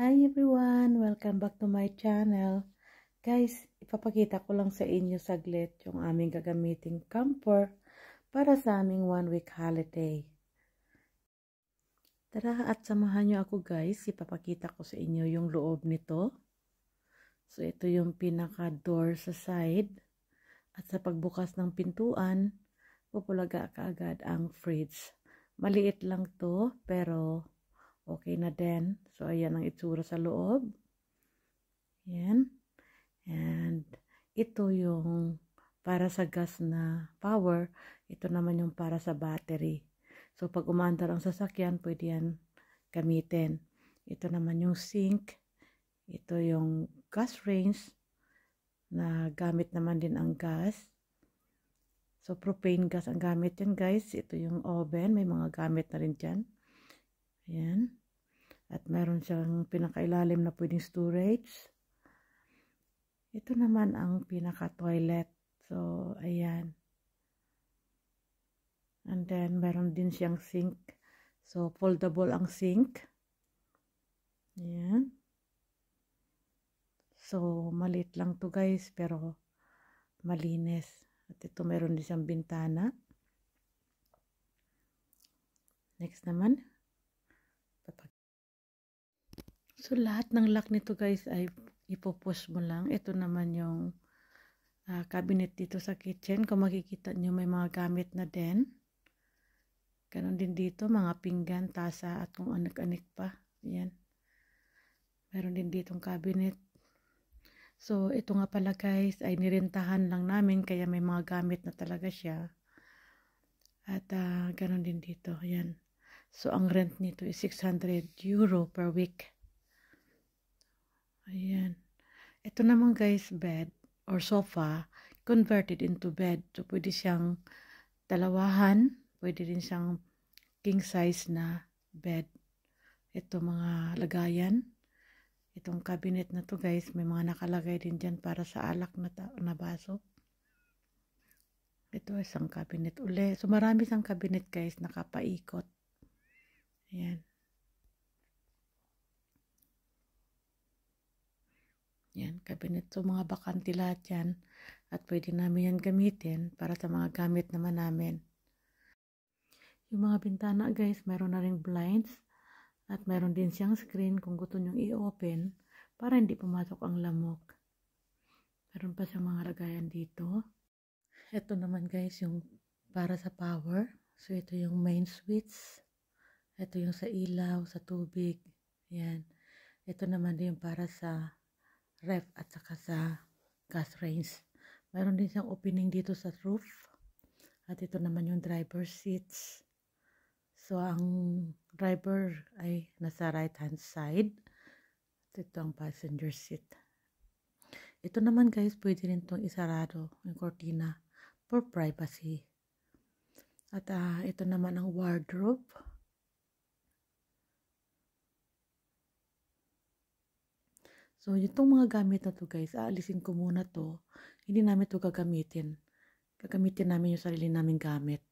Hi everyone! Welcome back to my channel. Guys, ipapakita ko lang sa inyo saglit yung aming gagamiting camper para sa aming one week holiday. Tara at samahan nyo ako guys. Ipapakita ko sa inyo yung loob nito. So ito yung pinaka door sa side. At sa pagbukas ng pintuan, pupulaga kaagad ang fridge. Maliit lang to pero Okay na din. So, ayan ang itsura sa loob. Ayan. And, ito yung para sa gas na power. Ito naman yung para sa battery. So, pag umaandar ang sasakyan, pwede yan gamitin. Ito naman yung sink. Ito yung gas range na gamit naman din ang gas. So, propane gas ang gamit yan guys. Ito yung oven. May mga gamit na rin dyan. Ayan. At meron siyang pinakailalim na pwedeng storage. Ito naman ang pinaka-toilet. So, ayan. And then, meron din siyang sink. So, foldable ang sink. Ayan. So, maliit lang to guys, pero malinis. At ito, meron din siyang bintana. Next naman. So, lahat ng lock nito guys ay ipopost mo lang. Ito naman yung uh, cabinet dito sa kitchen. Kung makikita nyo, may mga gamit na din. Ganon din dito, mga pinggan, tasa, at kung anak-anik pa. Yan. Meron din ditong cabinet. So, ito nga pala guys, ay nirentahan lang namin, kaya may mga gamit na talaga siya. At uh, ganon din dito, yan. So, ang rent nito is 600 euro per week. Ayan. Ito naman guys, bed or sofa converted into bed. So, pwede siyang dalawahan. Pwede rin siyang king size na bed. Ito mga lagayan. Itong cabinet na to guys, may mga nakalagay din dyan para sa alak na, na baso. Ito isang cabinet uli. So, marami isang cabinet guys, nakapaikot. Ayan. Yan, cabinet. to mga bakante lahat yan. At pwede namin yan gamitin para sa mga gamit naman namin. Yung mga bintana guys, meron na rin blinds. At meron din siyang screen kung gusto nyong i-open para hindi pumasok ang lamok. Meron pa siyang mga lagayan dito. Ito naman guys, yung para sa power. So, ito yung main switch. Ito yung sa ilaw, sa tubig. Yan. Ito naman din yung para sa ref at saka sa gas range. Mayroon din siyang opening dito sa roof. At ito naman yung driver seats. So, ang driver ay nasa right hand side. At ito ang passenger seat. Ito naman guys, pwede rin itong isarado yung cortina for privacy. At uh, ito naman ang wardrobe. So, itong mga gamit na to guys, aalisin ko muna to. Hindi namin to gagamitin. Gagamitin namin yung sarili namin gamit.